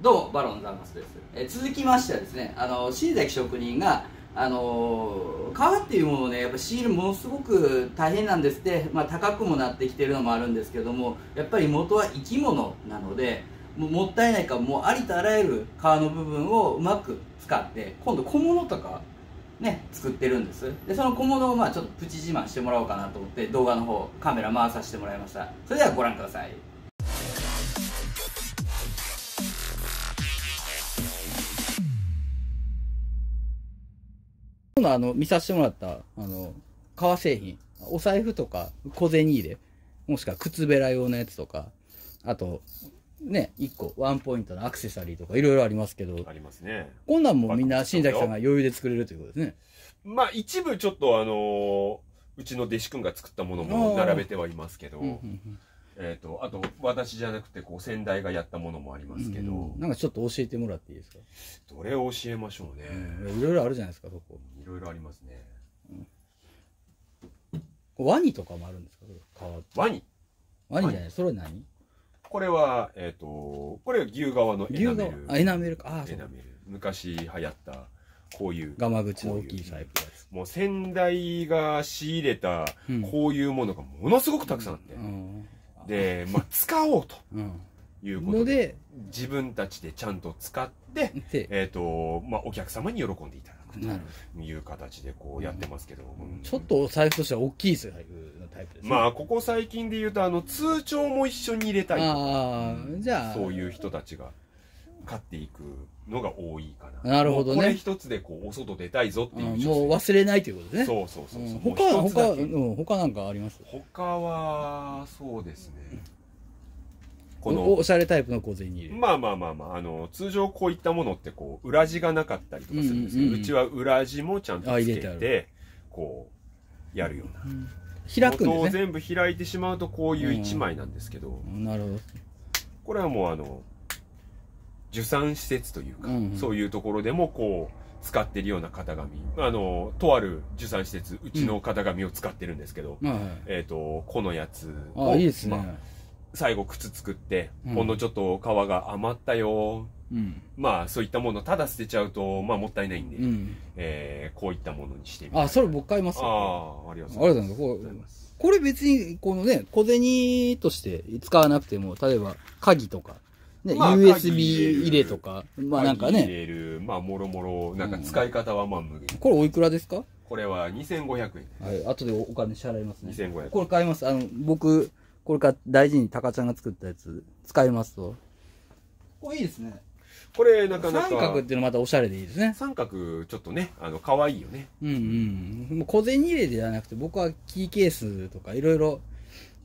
どうもバロンザマスです、え続きましてはですねあの新崎職人があの革っていうものをねやっぱ仕入れものすごく大変なんですって、まあ、高くもなってきてるのもあるんですけどもやっぱり元は生き物なのでももったいないかもうありとあらゆる革の部分をうまく使って今度小物とかね作ってるんですでその小物をまあちょっとプチ自慢してもらおうかなと思って動画の方カメラ回させてもらいましたそれではご覧ください今あの見させてもらったあの革製品お財布とか小銭入れもしくは靴べら用のやつとかあとね1個ワンポイントのアクセサリーとかいろいろありますけどありますねこんなんもみんな新崎さんが余裕で作れるということですねまあ一部ちょっとあのーうちの弟子くんが作ったものも並べてはいますけど、うんうんうんえっ、ー、と、あと、私じゃなくて、こう、先代がやったものもありますけど、うんうん、なんかちょっと教えてもらっていいですかどれを教えましょうね、うん、いろいろあるじゃないですか、そこ。いろいろありますね。うん、ワニとかもあるんですかワニワニじゃない、それは何これは、えっ、ー、と、これは牛革のエナメル。あ、エナメルか。あ、エナメル。昔流行った。こういう。ガマ口の大きいタイプですもう先代が仕入れた、こういうものがものすごくたくさんあって。うんで、まあ、使おうと。いうことで、で自分たちでちゃんと使って、えっ、ー、と、まあ、お客様に喜んでいただくという形でこうやってますけど、うん、ちょっとお財布としては大きい財布のタイプです、ね、まあ、ここ最近で言うと、あの、通帳も一緒に入れたいとか、じゃあ、そういう人たちが。勝っていくのが多いかな。なるほどね。これ一つでこう、お外出たいぞっていう、うん、もう忘れないということね。そうそうそうそう、うん。他、他、うん、他なんかあります他は、そうですね。このおしゃれタイプの小銭入れまあまあまあまああの通常こういったものってこう裏地がなかったりとかするんですけど、うんうんうん、うちは裏地もちゃんとつけてこうやるような、うん、開くね、全部開いてしまうとこういう1枚なんですけど、うん、なるほどこれはもうあの受産施設というか、うんうん、そういうところでもこう、使ってるような型紙。あの、とある受産施設、うちの型紙を使ってるんですけど、うん、えっ、ー、と、このやつを。あ、いいですね。まあ、最後靴作って、うん、ほんのちょっと皮が余ったよ、うん、まあそういったものただ捨てちゃうとまあもったいないんで、うん、えー、こういったものにしてみあそれ僕買いますああありがとうございますこれ別にこのね小銭として使わなくても例えば鍵とかね、まあ、USB 入れとか、まあなんかね。入れる、まあもろもろ、なんか使い方はまあ無限、うん。これおいくらですかこれは2500円。はい、後でお金支払いますね。2500円。これ買います。あの、僕、これから大事にタカちゃんが作ったやつ、使いますと。これいいですね。これなかなか。三角っていうのまたおしゃれでいいですね。三角、ちょっとね、あの、可愛いよね。うんうん。もう小銭入れではなくて、僕はキーケースとかいろいろ、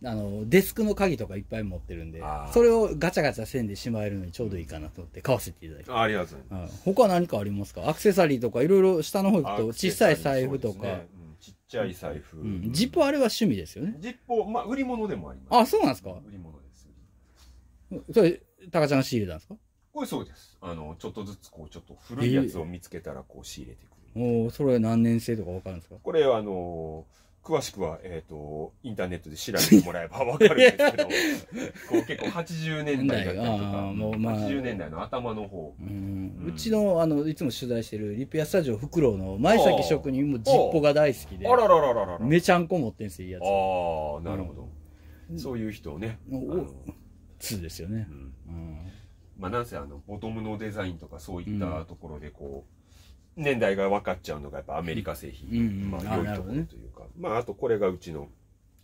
あのデスクの鍵とかいっぱい持ってるんでそれをガチャガチャせんでしまえるのにちょうどいいかなと思って買わせていただいて、あありがとうございます。他何かありますかアクセサリーとかいろいろ下の方行くと小さい財布とか、ちっちゃい財布。ジッポあれは趣味ですよねジッポ、まあ、売り物でもあります。あそうなんですか売り物です。それタカちゃんが仕入れたんですかこれそうです。あの、ちょっとずつ、こう、ちょっと古いやつを見つけたら、こう、仕入れてくる。おそれは何年生とかわかるんですかこれ、あのー詳しくは、えっ、ー、と、インターネットで調べてもらえばわかるんですけど、こう結構80年代だったりとか、80年代の頭の方、うちの、あの、いつも取材してるリペアスタジオフクロウの前崎職人もジッポが大好きで、あらららららめちゃんこ持ってんすよ、いいやつ。ああ、なるほど、うん、そういう人をね。2ですよね。うん、うん、まあ、なんせあの、ボトムのデザインとかそういったところで、こう、年代が分かっちゃうのがやっぱアメリカ製品、うんまあ、良いところというか、まあ、あとこれがうちの、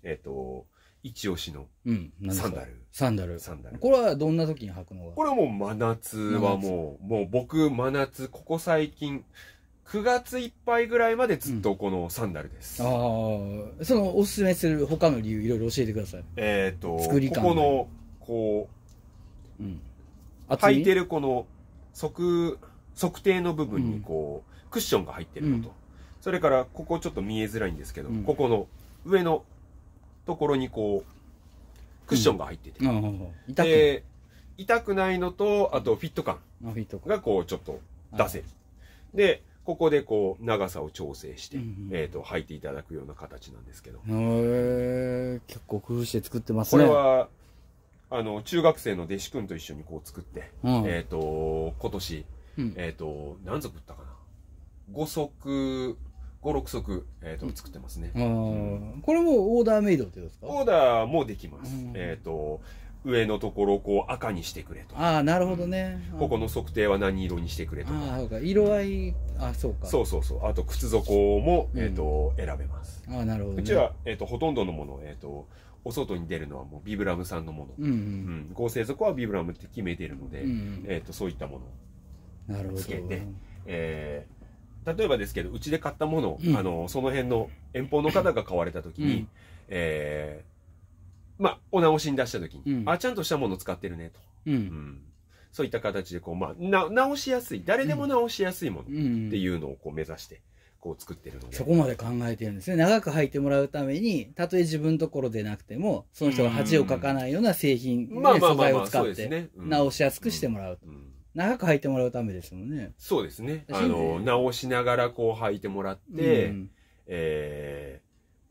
えっ、と、一押しのサンダル。サンダル。サンダル。これはどんな時に履くのがこれはもう真夏はもう、もう僕真夏、ここ最近、9月いっぱいぐらいまでずっとこのサンダルです。うん、ああ、そのおすすめする他の理由いろいろ教えてください。えっ、ー、と、作りここの、こう、うん、履いてるこの、側、測定の部分にこう、うん、クッションが入ってるのと、うん、それからここちょっと見えづらいんですけど、うん、ここの上のところにこうクッションが入ってて、痛く痛くないのとあとフィット感がこうちょっと出せる、でここでこう長さを調整して、うんえー、と履いていただくような形なんですけどへえ結構工夫して作ってますねこれはあの中学生の弟子君と一緒にこう作って、うん、えっ、ー、と今年うん、えっ、ー、と、何足打ったかな ?5 足、5、6足、えっ、ー、と、作ってますね。これもオーダーメイドってですかオーダーもできます。えっ、ー、と、上のところをこう赤にしてくれとああなるほどね、うん、ここの測定は何色にしてくれとかあか色合いあそうかそうそうそうあと靴底も、えーと、選べますあなるほど、ね、うちは、えーと、ほとんどのもの、えーと、お外に出るのはもうビブラムさんのもの、うん、うん、合成底はビブラムって決めてるので、えー、とそういったものつけて、えー、例えばですけどうちで買ったものを、うん、あのその辺の遠方の方が買われた時に、うん、えー、まあお直しに出した時に、うん、あちゃんとしたもの使ってるねと、うん、うん、そういった形でこう、まあ、な直しやすい誰でも直しやすいものっていうのをこう目指して。こう作ってるのでそこまで考えてるんですね長く履いてもらうためにたとえ自分のところでなくてもその人が恥をかかないような製品、ね、素材を使って直しやすくしてもらう、うん長く履いてもらうためですもんね。そうですね。あの、直しながらこう履いてもらって、うん、ええ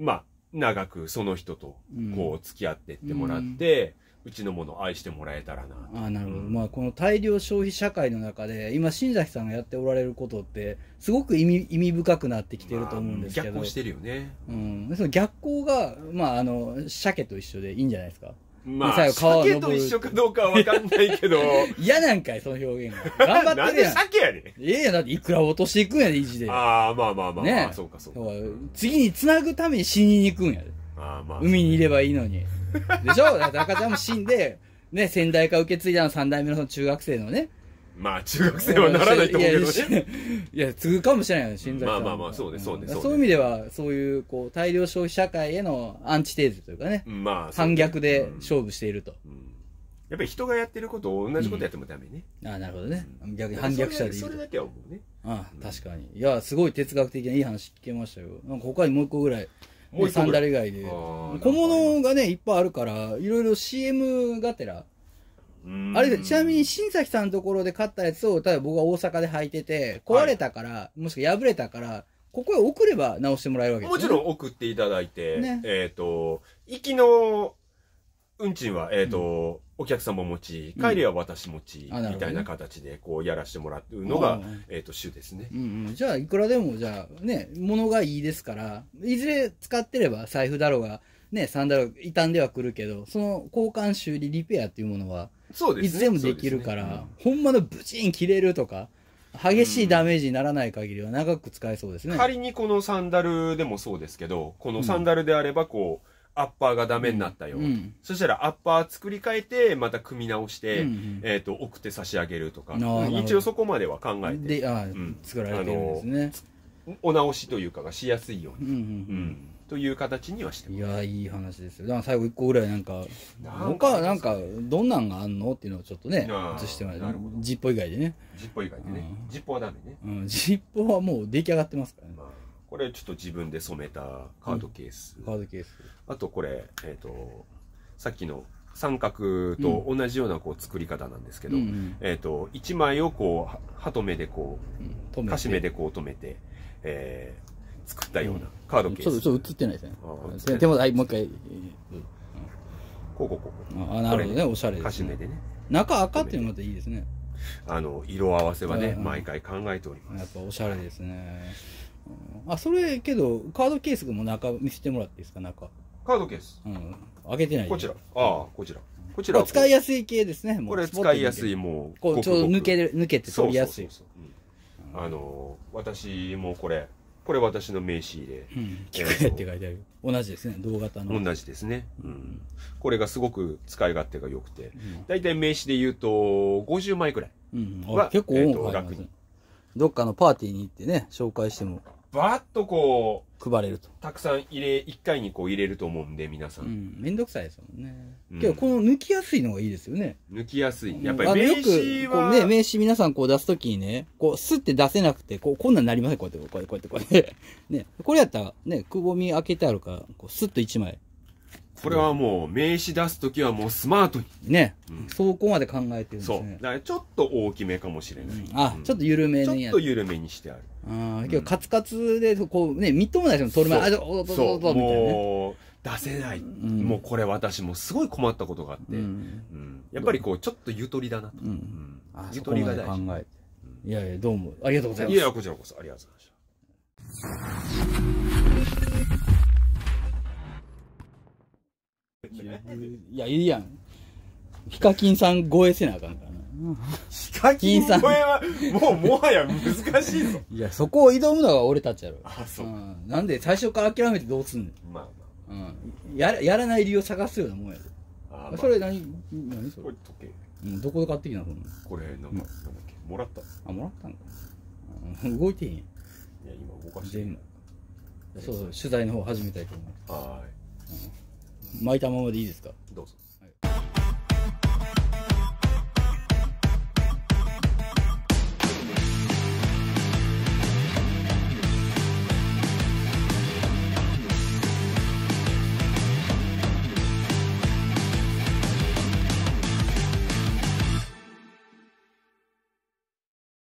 ー、まあ、長くその人とこう付き合ってってもらって、うん、ちのものを愛してもらえたらなあなるほど、うん、まあこの大量消費社会の中で今新崎さんがやっておられることってすごく意味意味深くなってきてると思うんですけど、まあ、逆光してるよね、うん、その逆光がまああの鮭と一緒でいいんじゃないですかまあ、鮭と一緒かどうかは分かんないけど。嫌なんかい、その表現が。頑張ってるやん。鮭やねん。ええやだっていくら落としていくんやで、意地で。ああ、まあまあまあ、ね、まあ、そうかそうか。次に繋ぐために死にに行くんやで。あまあ、海にいればいいのに。でしょだから赤ちゃんも死んで、ね、先代から受け継いだの3代目のの中学生のね、まあ中学生はならないと思うけどねいや継ぐかもしれないよね、心臓まあまあまあそうねそうねそうねそういう意味ではそういうこう大量消費社会へのアンチテーゼというかね、まあ反逆で勝負していると、やっぱり人がやってることを同じことやってもダメね、ああなるほどね、逆に反逆者でいいそれだけは思うねああ確かにいやすごい哲学的ないい話聞けましたよ他にもう一個ぐらいサンダル以外で小物がねいっぱいあるからいろいろ CM がてらあれちなみに新崎さんのところで買ったやつを、ただ僕は大阪で履いてて、壊れたから、はい、もしくは破れたから、ここへ送れば直してもらえるわけです、ね、もちろん送っていただいて、ね、えっ、ー、と、行きの運賃は、えっ、ー、と、うん、お客様持ち、帰りは私持ち、うん、みたいな形で、こう、やらしてもらうのが、ね、えっ、ー、と、主ですね。うんうん。じゃあ、いくらでも、じゃあ、ね、物がいいですから、いずれ使ってれば、財布だろうが、ね、サンダル、傷んではくるけど、その交換修理リペアっていうものは、そうです、ね、全部できるから、ねうん、ほんまのブチン切れるとか、激しいダメージにならない限りは長く使えそうですね、うん、仮にこのサンダルでもそうですけど、このサンダルであればこう、アッパーがダメになったよ、うん、そしたらアッパー作り替えてまた組み直して、うんうん、えーと、送って差し上げるとか一応そこまでは考えてであ、うん、作られてるんですねお直しというかがしやすいように、うんうんうんという形にはしていやいい話ですよだから最後一個ぐらいなんか他はなんかどんなんがあんのっていうのをちょっとね映してもらっジッポ以外でねジッポ以外でね、ジッポはダメね、うん、ジッポはもう出来上がってますからね、まあ、これちょっと自分で染めたカードケース、うん、カードケースあとこれえっ、ー、とさっきの三角と同じようなこう作り方なんですけど、うんうん、えっ、と1枚をこうはとめでこう、うん、かしめでこう止めて、えー、作ったようなカードケース。ちょっと、ちょっと映ってないですね。手元、はい、もう一回。こうん、こうこうこう。あ、なるほどね、おしゃれですね。でね。中赤っていうのまたいいですね。あの、色合わせはね、毎回考えております。やっぱおしゃれですね。あ、それ、けど、カードケースも中見せてもらっていいですか、中。カードケースうん。開けてないこちら。ああ、こちら。こちら。使いやすい系ですね、これ使いやすい、もう。こう、ちょうど抜け、抜けて取りやすい。あの、私もこれ、これ私の名刺で、うん、聞くやって書いてある、同じですね同型の同じですね、うん、これがすごく使い勝手が良くて、大、う、体、ん、名刺で言うと50枚くらいは、うん、結構多、えー、楽にどっかのパーティーに行ってね紹介してもバッとこう、配れると。たくさん入れ、一回にこう入れると思うんで、皆さん。うん、めんどくさいですもんね。けど、この抜きやすいのがいいですよね。抜きやすい。やっぱり名刺は。よく、こうね、名刺皆さんこう出すときにね、こう、スって出せなくて、こう、こんなんなりません。こうやって、こうやって、こうやって、こうやって。ね、これやったら、ね、くぼみ開けてあるから、こう、スッと一枚。これはもう、名刺出すときはもうスマートに。ね。そこまで考えてるんですね。そう。だからちょっと大きめかもしれない。あ、ちょっと緩めにちょっと緩めにしてある。あ今日カツカツで、こうね、みっともない人も取る前、あ、どそうそうみたいな、出せない、うん、もうこれ私もすごい困ったことがあって、うん、やっぱりこうちょっとゆとりだなと、うんゆとりが大事いやいやどうもありがとうございますいやこちらこそありがとうございましたいやいいやんヒカキンさん超えせなあかんからヒカキン超えはもうもはや難しいぞいやそこを挑むのが俺たちやろあそう、うん、なんで最初から諦めてどうすんのまあまあ、うん、ややらない理由を探すようなもんやろあ、まあ、それ何何それこれ時計、うん、どこで買ってきたのこれなんか、ん、なんだっけもらったあもらったんか動いてへんやいや今動かしてんそうそう取材の方始めたいと思いますはい、巻いたままでいいですかどうぞ